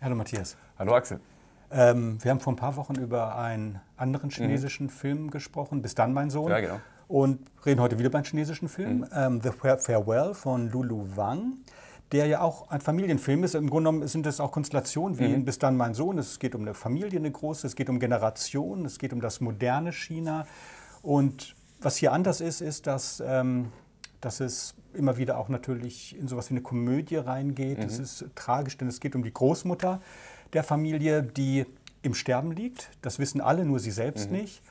Hallo Matthias. Hallo Axel. Ähm, wir haben vor ein paar Wochen über einen anderen mhm. chinesischen mhm. Film gesprochen, Bis dann, mein Sohn. Ja, genau. Und reden heute wieder über einen chinesischen Film, mhm. ähm, The Farewell von Lulu Wang, der ja auch ein Familienfilm ist. Im Grunde genommen sind es auch Konstellationen wie mhm. Bis dann, mein Sohn. Es geht um eine Familie, eine große, es geht um Generationen, es geht um das moderne China. Und was hier anders ist, ist, dass ähm, dass es immer wieder auch natürlich in sowas wie eine Komödie reingeht. Es mhm. ist tragisch, denn es geht um die Großmutter der Familie, die im Sterben liegt. Das wissen alle, nur sie selbst mhm. nicht.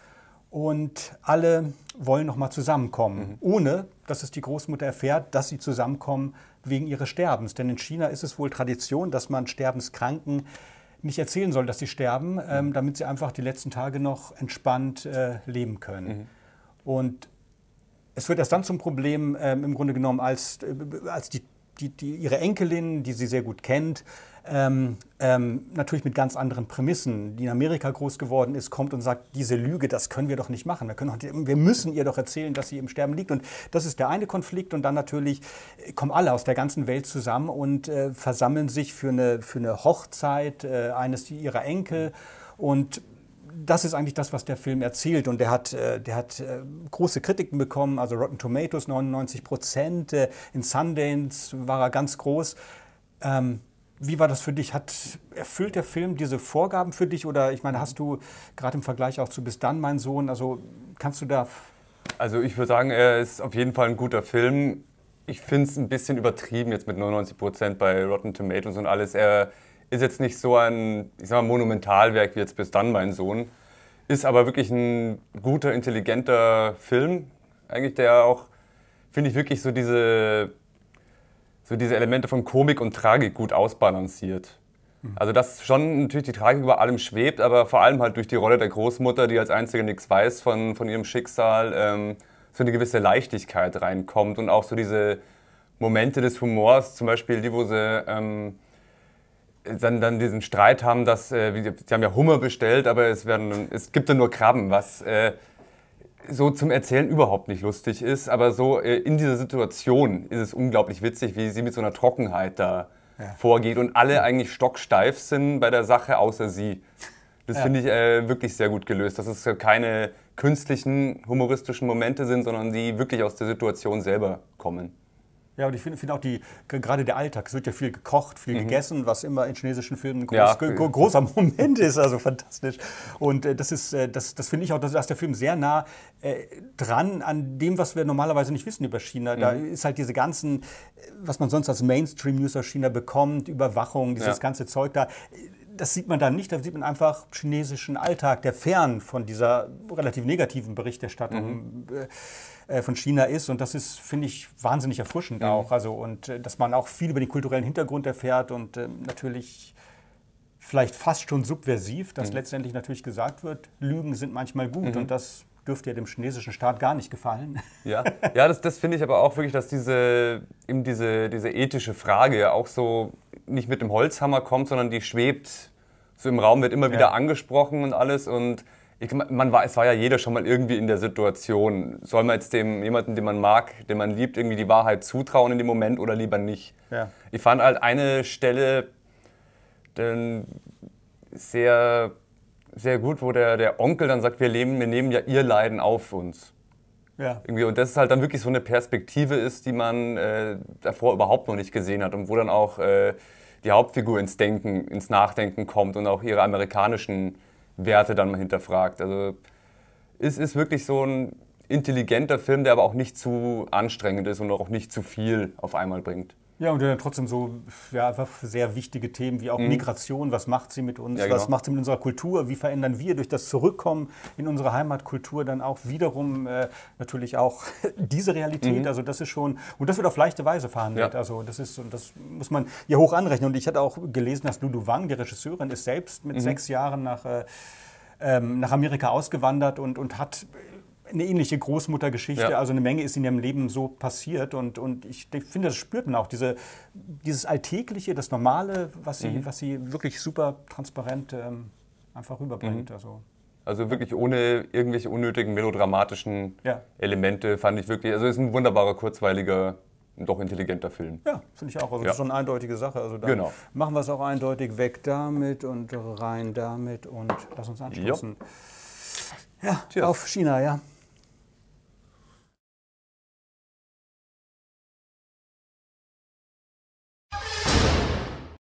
Und alle wollen nochmal zusammenkommen, mhm. ohne dass es die Großmutter erfährt, dass sie zusammenkommen wegen ihres Sterbens. Denn in China ist es wohl Tradition, dass man Sterbenskranken nicht erzählen soll, dass sie sterben, mhm. ähm, damit sie einfach die letzten Tage noch entspannt äh, leben können. Mhm. Und es wird erst dann zum Problem ähm, im Grunde genommen, als, äh, als die, die, die, ihre Enkelin, die sie sehr gut kennt, ähm, ähm, natürlich mit ganz anderen Prämissen, die in Amerika groß geworden ist, kommt und sagt, diese Lüge, das können wir doch nicht machen. Wir, können, wir müssen ihr doch erzählen, dass sie im Sterben liegt. Und das ist der eine Konflikt. Und dann natürlich äh, kommen alle aus der ganzen Welt zusammen und äh, versammeln sich für eine, für eine Hochzeit äh, eines ihrer Enkel. Und das ist eigentlich das, was der Film erzählt. Und der hat, äh, der hat äh, große Kritiken bekommen, also Rotten Tomatoes 99 Prozent, äh, in Sundance war er ganz groß. Ähm, wie war das für dich? Hat erfüllt der Film diese Vorgaben für dich? Oder ich meine, hast du gerade im Vergleich auch zu Bis dann, mein Sohn, also kannst du da. Also ich würde sagen, er ist auf jeden Fall ein guter Film. Ich finde es ein bisschen übertrieben jetzt mit 99 Prozent bei Rotten Tomatoes und alles. Er ist jetzt nicht so ein, ich sag mal, Monumentalwerk wie jetzt bis dann mein Sohn. Ist aber wirklich ein guter, intelligenter Film. Eigentlich, der auch, finde ich, wirklich so diese, so diese Elemente von Komik und Tragik gut ausbalanciert. Hm. Also dass schon natürlich die Tragik über allem schwebt, aber vor allem halt durch die Rolle der Großmutter, die als Einzige nichts weiß von, von ihrem Schicksal, ähm, so eine gewisse Leichtigkeit reinkommt und auch so diese Momente des Humors, zum Beispiel die, wo sie ähm, dann, dann diesen Streit haben, dass äh, sie haben ja Hummer bestellt, aber es, werden, es gibt ja nur Krabben, was äh, so zum Erzählen überhaupt nicht lustig ist. Aber so äh, in dieser Situation ist es unglaublich witzig, wie sie mit so einer Trockenheit da ja. vorgeht und alle eigentlich stocksteif sind bei der Sache, außer sie. Das ja. finde ich äh, wirklich sehr gut gelöst, dass es keine künstlichen humoristischen Momente sind, sondern die wirklich aus der Situation selber kommen. Ja, und ich finde find auch die, gerade der Alltag, es wird ja viel gekocht, viel mhm. gegessen, was immer in chinesischen Filmen groß, ja, großer Moment ist, also fantastisch. Und äh, das ist, äh, das, das finde ich auch, dass, dass der Film sehr nah äh, dran an dem, was wir normalerweise nicht wissen über China. Mhm. Da ist halt diese ganzen, äh, was man sonst als Mainstream-News aus China bekommt, Überwachung, dieses ja. ganze Zeug da äh, das sieht man da nicht, da sieht man einfach chinesischen Alltag, der fern von dieser relativ negativen Berichterstattung mhm. Äh, äh, von China ist. Und das ist, finde ich, wahnsinnig erfrischend mhm. auch. Also, und äh, dass man auch viel über den kulturellen Hintergrund erfährt und ähm, natürlich vielleicht fast schon subversiv, dass mhm. letztendlich natürlich gesagt wird, Lügen sind manchmal gut mhm. und das dürfte ja dem chinesischen Staat gar nicht gefallen. Ja, ja das, das finde ich aber auch wirklich, dass diese, eben diese, diese ethische Frage ja auch so nicht mit dem Holzhammer kommt, sondern die schwebt so im Raum, wird immer ja. wieder angesprochen und alles und ich, man war, es war ja jeder schon mal irgendwie in der Situation. Soll man jetzt dem jemanden, den man mag, den man liebt, irgendwie die Wahrheit zutrauen in dem Moment oder lieber nicht? Ja. Ich fand halt eine Stelle denn sehr, sehr gut, wo der, der Onkel dann sagt, wir, leben, wir nehmen ja ihr Leiden auf uns. Ja. Irgendwie, und das ist halt dann wirklich so eine Perspektive ist, die man äh, davor überhaupt noch nicht gesehen hat und wo dann auch äh, die Hauptfigur ins Denken, ins Nachdenken kommt und auch ihre amerikanischen Werte dann mal hinterfragt. Also es ist wirklich so ein intelligenter Film, der aber auch nicht zu anstrengend ist und auch nicht zu viel auf einmal bringt. Ja, und dann trotzdem so ja, einfach sehr wichtige Themen wie auch mhm. Migration. Was macht sie mit uns? Ja, genau. Was macht sie mit unserer Kultur? Wie verändern wir durch das Zurückkommen in unsere Heimatkultur dann auch wiederum äh, natürlich auch diese Realität? Mhm. Also das ist schon, und das wird auf leichte Weise verhandelt. Ja. Also das ist, und das muss man ja hoch anrechnen. Und ich hatte auch gelesen, dass Lulu Wang, die Regisseurin, ist selbst mit mhm. sechs Jahren nach... Äh, ähm, nach Amerika ausgewandert und, und hat eine ähnliche Großmuttergeschichte. Ja. Also eine Menge ist in ihrem Leben so passiert. Und, und ich, finde, das spürt man auch. Diese, dieses Alltägliche, das Normale, was sie, mhm. was sie wirklich super transparent ähm, einfach rüberbringt. Mhm. Also. also wirklich ohne irgendwelche unnötigen melodramatischen ja. Elemente fand ich wirklich. Also es ist ein wunderbarer, kurzweiliger doch intelligenter Film. Ja, finde ich auch. Also ja. Das ist so eine eindeutige Sache. Also dann genau. machen wir es auch eindeutig weg damit und rein damit und lass uns anschließen. ja auf China, ja.